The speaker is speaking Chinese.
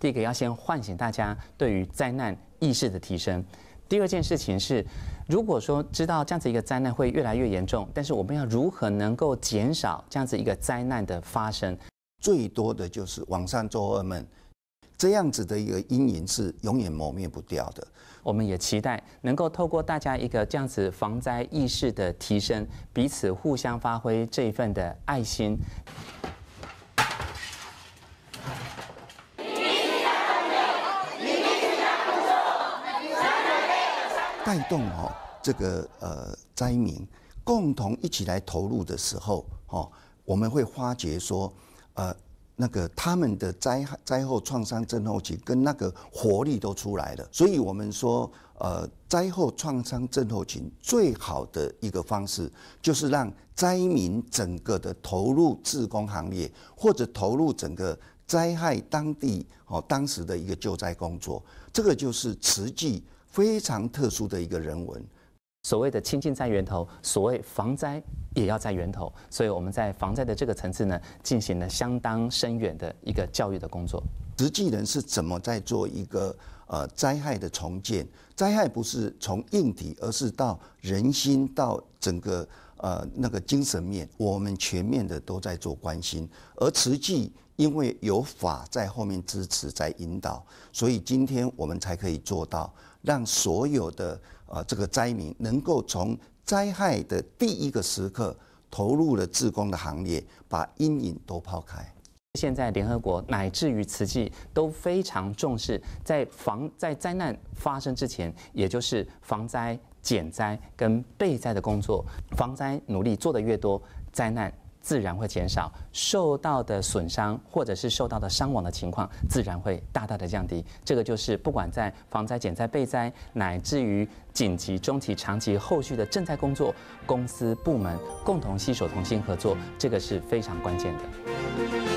第一个要先唤醒大家对于灾难意识的提升。第二件事情是，如果说知道这样子一个灾难会越来越严重，但是我们要如何能够减少这样子一个灾难的发生？最多的就是网上做噩梦，这样子的一个阴影是永远磨灭不掉的。我们也期待能够透过大家一个这样子防灾意识的提升，彼此互相发挥这一份的爱心。带动哦，这个呃灾民共同一起来投入的时候，哦，我们会发觉说，呃，那个他们的灾灾后创伤症候群跟那个活力都出来了。所以，我们说，呃，灾后创伤症候群最好的一个方式，就是让灾民整个的投入自工行业，或者投入整个灾害当地哦当时的一个救灾工作。这个就是慈济。非常特殊的一个人文，所谓的“清近在源头”，所谓防灾也要在源头，所以我们在防灾的这个层次呢，进行了相当深远的一个教育的工作。实际人是怎么在做一个呃灾害的重建？灾害不是从硬体，而是到人心，到整个。呃，那个精神面，我们全面的都在做关心。而慈济，因为有法在后面支持、在引导，所以今天我们才可以做到，让所有的呃这个灾民能够从灾害的第一个时刻投入了自工的行列，把阴影都抛开。现在联合国乃至于慈济都非常重视在防在灾难发生之前，也就是防灾减灾跟备灾的工作。防灾努力做得越多，灾难自然会减少，受到的损伤或者是受到的伤亡的情况自然会大大的降低。这个就是不管在防灾减灾备灾，乃至于紧急、中期、长期后续的赈灾工作，公司部门共同携手同心合作，这个是非常关键的。